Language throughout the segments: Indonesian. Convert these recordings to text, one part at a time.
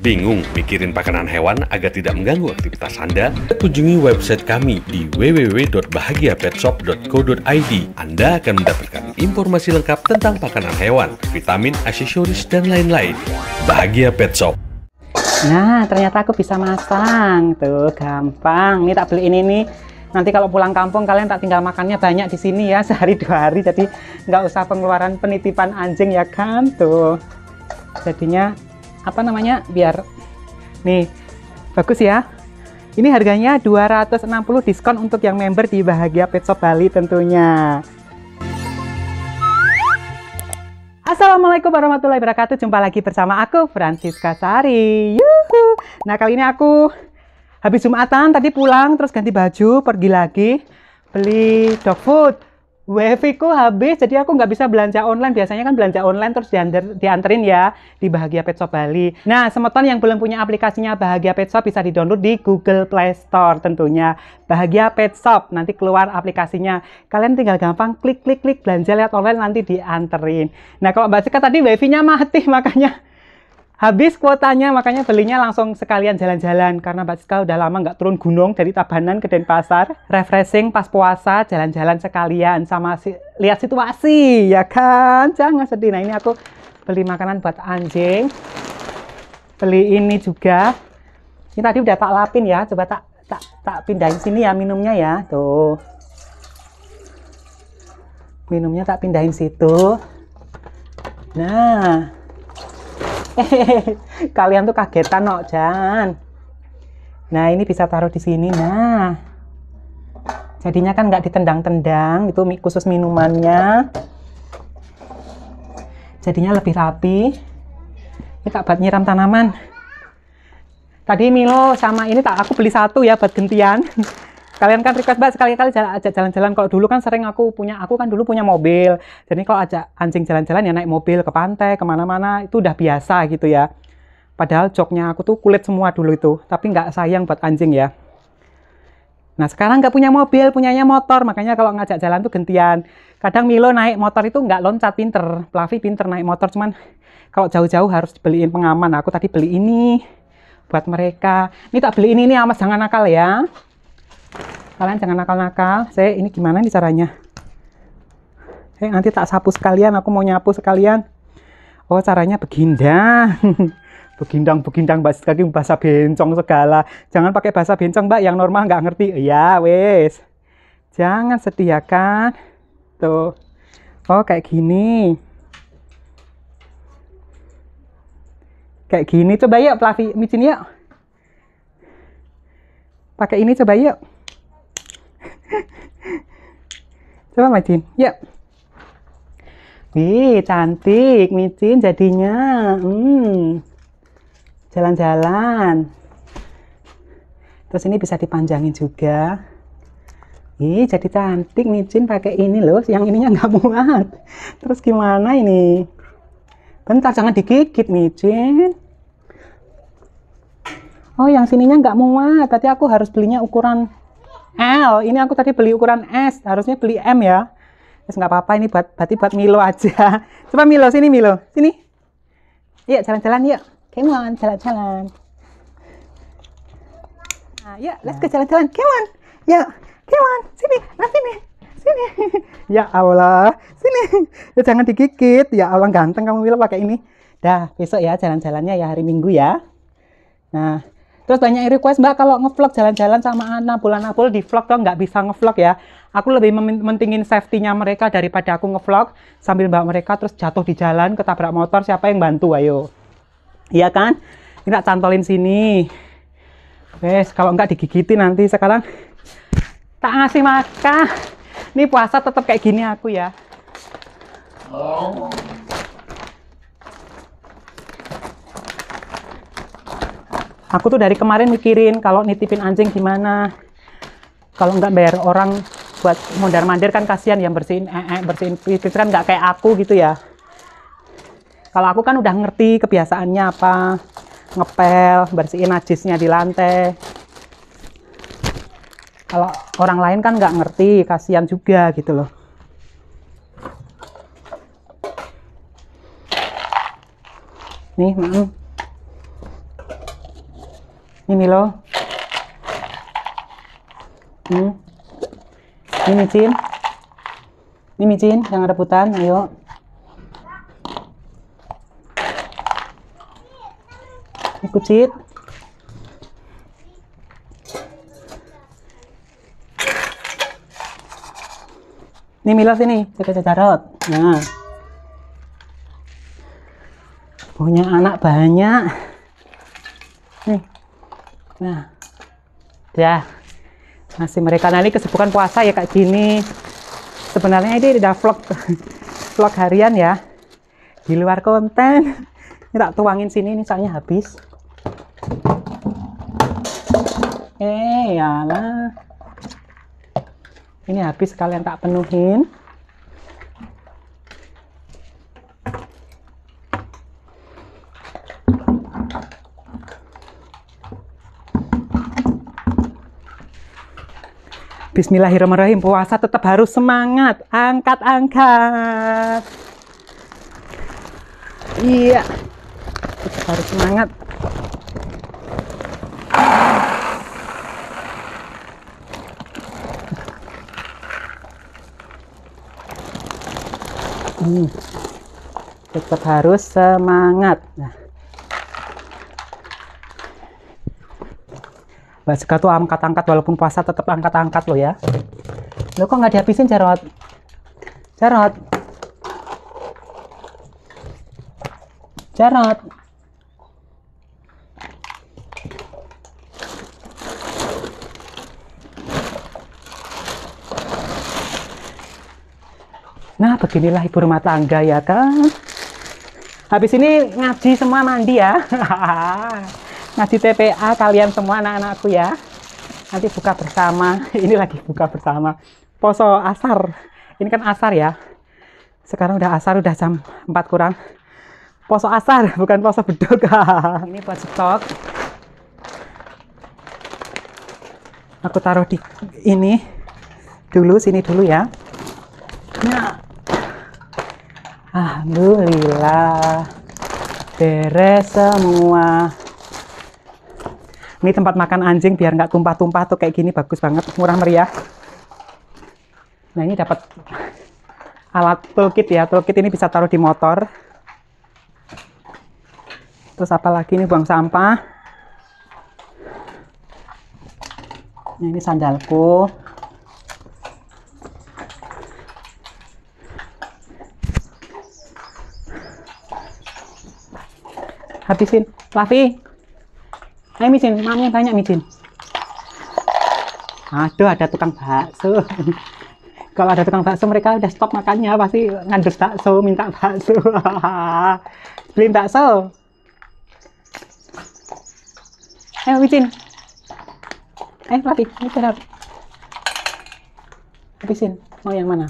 Bingung mikirin pakanan hewan agar tidak mengganggu aktivitas Anda? Kunjungi website kami di www.bahagiapetshop.co.id. Anda akan mendapatkan informasi lengkap tentang pakanan hewan, vitamin, aksesoris, dan lain-lain. Bahagia Pet Shop. Nah, ternyata aku bisa masang. Tuh, gampang. Ini tak beli ini nih. Nanti kalau pulang kampung kalian tak tinggal makannya banyak di sini ya, sehari dua hari. Jadi nggak usah pengeluaran penitipan anjing ya kan? Tuh. Jadinya apa namanya biar nih bagus ya ini harganya 260 diskon untuk yang member di Bahagia Pet Shop Bali tentunya Assalamualaikum warahmatullahi wabarakatuh jumpa lagi bersama aku Francisca Sari Yuhu. nah kali ini aku habis Jumatan tadi pulang terus ganti baju pergi lagi beli dog food WiFi ku habis, jadi aku nggak bisa belanja online. Biasanya kan belanja online terus diantar dianterin ya di Bahagia Pet Shop Bali. Nah, semeton yang belum punya aplikasinya Bahagia Pet Shop bisa di-download di Google Play Store tentunya. Bahagia Pet Shop, nanti keluar aplikasinya. Kalian tinggal gampang klik-klik-klik belanja lihat online nanti dianterin. Nah, kalau Mbak Sika tadi WiFi-nya mati makanya habis kuotanya makanya belinya langsung sekalian jalan-jalan karena Mbak Siska udah lama nggak turun gunung dari Tabanan ke Denpasar refreshing pas puasa jalan-jalan sekalian sama si, lihat situasi ya kan jangan sedih nah ini aku beli makanan buat anjing beli ini juga ini tadi udah tak lapin ya coba tak tak tak pindahin sini ya minumnya ya tuh minumnya tak pindahin situ nah kalian tuh kagetan kok, Jan nah ini bisa taruh di sini nah jadinya kan nggak ditendang-tendang itu khusus minumannya jadinya lebih rapi ini tak buat nyiram tanaman tadi Milo sama ini tak aku beli satu ya buat gentian kalian kan request banget sekali-kali ajak jalan-jalan kalau dulu kan sering aku punya aku kan dulu punya mobil jadi kalau ajak anjing jalan-jalan ya naik mobil ke pantai kemana-mana itu udah biasa gitu ya padahal joknya aku tuh kulit semua dulu itu tapi nggak sayang buat anjing ya Nah sekarang nggak punya mobil, punyanya motor, makanya kalau ngajak jalan tuh gentian. Kadang Milo naik motor itu nggak loncat pinter, plavi pinter naik motor, cuman kalau jauh-jauh harus beliin pengaman. Nah, aku tadi beli ini buat mereka. Ini tak beli ini nih, amas jangan nakal ya kalian jangan nakal-nakal saya ini gimana nih caranya eh nanti tak sapu sekalian aku mau nyapu sekalian oh caranya begindang begindang begindang mbak kaki bahasa bencong segala jangan pakai bahasa bencong mbak yang normal nggak ngerti ya wes jangan sediakan ya, tuh oh kayak gini kayak gini coba yuk Fluffy micin yuk pakai ini coba yuk Coba Majin, yuk. Wih, cantik micin jadinya. Hmm. Jalan-jalan. Terus ini bisa dipanjangin juga. Wih, jadi cantik micin pakai ini loh, yang ininya nggak muat. Terus gimana ini? Bentar, jangan digigit micin. Oh, yang sininya nggak muat. Tadi aku harus belinya ukuran L. Ini aku tadi beli ukuran S, harusnya beli M ya. Terus nggak apa-apa, ini buat berarti buat Milo aja. Coba Milo, sini Milo, sini. Iya, jalan-jalan yuk. Come on, jalan-jalan. Nah, yuk, let's go jalan-jalan. Come on, yuk. Come on, sini, nah sini. Sini. ya Allah, sini. Ya, jangan digigit. Ya Allah, ganteng kamu Milo pakai ini. Dah, besok ya jalan-jalannya ya hari Minggu ya. Nah, Terus banyak yang request, Mbak kalau ngevlog jalan-jalan sama anak bulan April di vlog dong nggak bisa ngevlog ya. Aku lebih mementingin safety-nya mereka daripada aku ngevlog sambil Mbak mereka terus jatuh di jalan ketabrak motor siapa yang bantu ayo. Iya kan? Kita cantolin sini. Wes, kalau nggak digigitin nanti sekarang tak ngasih makan. Ini puasa tetap kayak gini aku ya. Oh. aku tuh dari kemarin mikirin kalau nitipin anjing gimana kalau nggak bayar orang buat mondar mandir kan kasihan yang bersihin eh, eh bersihin pipis kan nggak kayak aku gitu ya kalau aku kan udah ngerti kebiasaannya apa ngepel bersihin najisnya di lantai kalau orang lain kan nggak ngerti kasihan juga gitu loh nih maaf mm ini loh hmm. ini micin ini micin yang ada putan ayo ini kucit ini Milo sini kita carot nah punya anak banyak Nah, ya masih mereka nanti kesibukan puasa ya kak gini. Sebenarnya ini udah vlog vlog harian ya di luar konten. Ini tak tuangin sini ini soalnya habis. Eh, ya lah. Ini habis kalian tak penuhin. Bismillahirrahmanirrahim. Puasa tetap harus semangat. Angkat, angkat. Iya. Tetap harus semangat. Hmm. Tetap harus semangat. Nah. Sega tuh angkat-angkat walaupun puasa tetap angkat-angkat lo ya. Lo kok nggak dihabisin Jarot? Jarot. Jarot. Nah, beginilah ibu rumah tangga ya kan. Habis ini ngaji semua mandi ya. Nah di TPA kalian semua anak-anakku ya, nanti buka bersama. Ini lagi buka bersama. Poso asar. Ini kan asar ya. Sekarang udah asar, udah jam 4 kurang. Poso asar, bukan poso bedog. ini buat stok. Aku taruh di ini dulu, sini dulu ya. Nah. Alhamdulillah beres semua ini tempat makan anjing biar nggak tumpah-tumpah tuh kayak gini bagus banget murah meriah nah ini dapat alat toolkit ya toolkit ini bisa taruh di motor terus apa lagi ini buang sampah nah, ini sandalku habisin Lavi ayo micin mami yang banyak micin aduh ada tukang bakso kalau ada tukang bakso mereka udah stop makannya pasti ngandus bakso minta bakso beli bakso ayo micin eh lari ini terus, habisin mau yang mana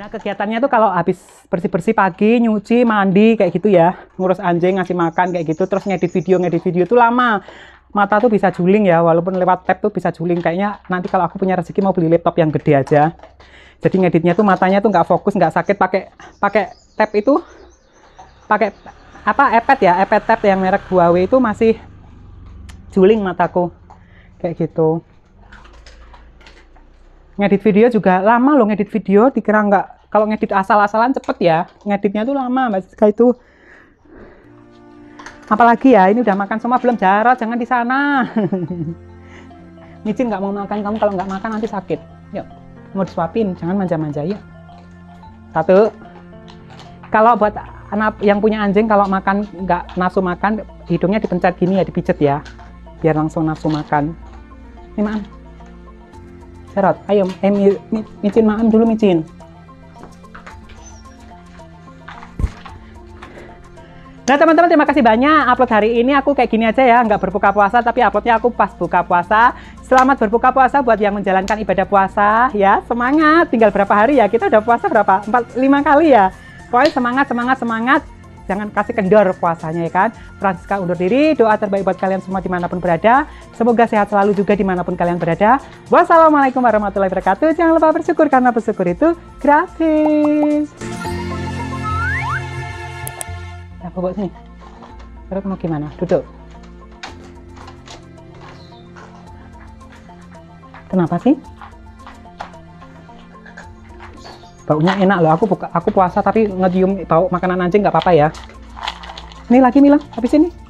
nah kegiatannya tuh kalau habis bersih-bersih pagi, nyuci, mandi kayak gitu ya. Ngurus anjing, ngasih makan kayak gitu, terus ngedit video, ngedit video itu lama. Mata tuh bisa juling ya, walaupun lewat tab tuh bisa juling. Kayaknya nanti kalau aku punya rezeki mau beli laptop yang gede aja. Jadi ngeditnya tuh matanya tuh nggak fokus, nggak sakit pakai pakai tab itu pakai apa iPad ya, iPad tab yang merek Huawei itu masih juling mataku. Kayak gitu. Ngedit video juga lama loh ngedit video, dikira nggak kalau ngedit asal-asalan cepet ya ngeditnya tuh lama mbak Siska itu apalagi ya ini udah makan semua belum jarak jangan di sana micin nggak mau makan kamu kalau nggak makan nanti sakit yuk mau disuapin jangan manja-manja ya satu kalau buat anak yang punya anjing kalau makan nggak nafsu makan hidungnya dipencet gini ya dipijet ya biar langsung nafsu makan ini maan serot ayo eh, micin maan dulu micin Nah teman-teman terima kasih banyak upload hari ini aku kayak gini aja ya nggak berbuka puasa tapi uploadnya aku pas buka puasa selamat berbuka puasa buat yang menjalankan ibadah puasa ya semangat tinggal berapa hari ya kita udah puasa berapa 4, 5 kali ya pokoknya semangat semangat semangat jangan kasih kendor puasanya ya kan. Francisca undur diri, doa terbaik buat kalian semua dimanapun berada. Semoga sehat selalu juga dimanapun kalian berada. Wassalamualaikum warahmatullahi wabarakatuh. Jangan lupa bersyukur karena bersyukur itu gratis bawa sini Terus mau gimana duduk kenapa sih baunya enak loh aku buka aku puasa tapi ngedium bau makanan anjing nggak apa-apa ya ini lagi Mila habis ini